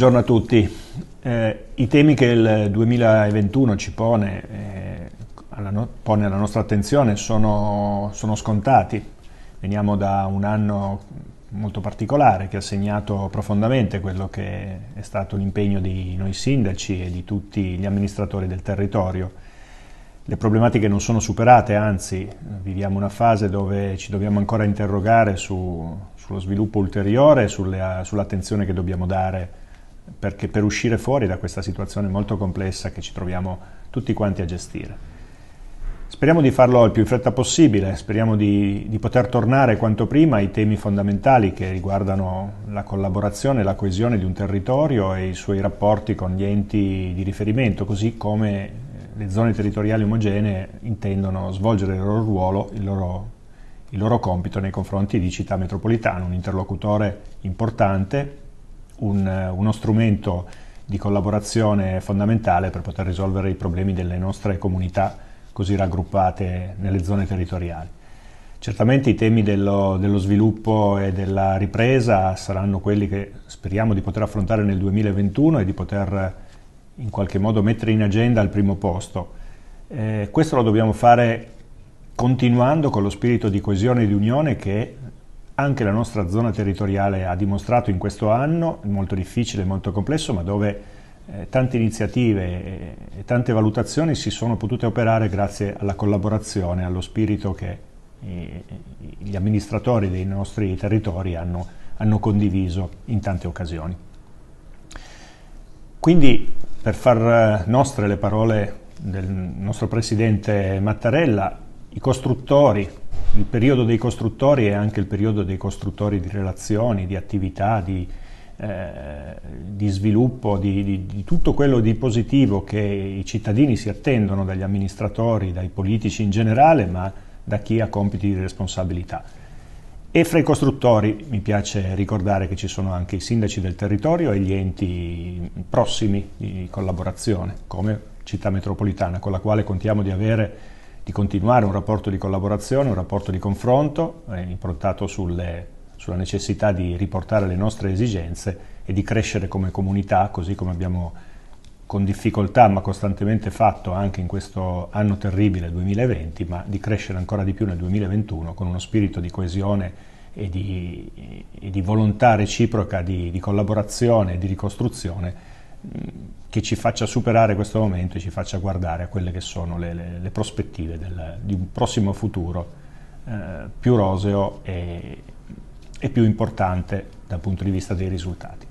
Buongiorno a tutti. Eh, I temi che il 2021 ci pone, eh, alla no pone alla nostra attenzione sono, sono, scontati. Veniamo da un anno molto particolare che ha segnato profondamente quello che è stato l'impegno di noi sindaci e di tutti gli amministratori del territorio. Le problematiche non sono superate, anzi viviamo una fase dove ci dobbiamo ancora interrogare su, sullo sviluppo ulteriore, e sull'attenzione che dobbiamo dare perché per uscire fuori da questa situazione molto complessa che ci troviamo tutti quanti a gestire. Speriamo di farlo il più in fretta possibile, speriamo di, di, poter tornare quanto prima ai temi fondamentali che riguardano la collaborazione e la coesione di un territorio e i suoi rapporti con gli enti di riferimento, così come le zone territoriali omogenee intendono svolgere il loro ruolo, il loro, il loro compito nei confronti di città metropolitana, un interlocutore importante un, uno strumento di collaborazione fondamentale per poter risolvere i problemi delle nostre comunità così raggruppate nelle zone territoriali. Certamente i temi dello, dello sviluppo e della ripresa saranno quelli che speriamo di poter affrontare nel 2021 e di poter in qualche modo mettere in agenda al primo posto. Eh, questo lo dobbiamo fare continuando con lo spirito di coesione e di unione che anche la nostra zona territoriale ha dimostrato in questo anno, molto difficile, molto complesso, ma dove eh, tante iniziative e, tante valutazioni si sono potute operare grazie alla collaborazione, allo spirito che eh, eh, gli amministratori dei nostri territori hanno, hanno condiviso in tante occasioni. Quindi per far nostre le parole del nostro presidente Mattarella, i costruttori il periodo dei costruttori è anche il periodo dei costruttori di relazioni, di attività, di, eh, di sviluppo, di, di, di, tutto quello di positivo che i cittadini si attendono dagli amministratori, dai politici in generale, ma da chi ha compiti di responsabilità. E fra i costruttori mi piace ricordare che ci sono anche i sindaci del territorio e gli enti prossimi di collaborazione, come città metropolitana, con la quale contiamo di avere di continuare un rapporto di collaborazione, un rapporto di confronto eh, improntato sulle, sulla necessità di riportare le nostre esigenze e di crescere come comunità, così come abbiamo con difficoltà ma costantemente fatto anche in questo anno terribile 2020, ma di crescere ancora di più nel 2021 con uno spirito di coesione e di, e di volontà reciproca di, di collaborazione e di ricostruzione mm, che ci faccia superare questo momento e ci faccia guardare a quelle che sono le, le, le prospettive del, di un prossimo futuro eh, più roseo e, e più importante dal punto di vista dei risultati.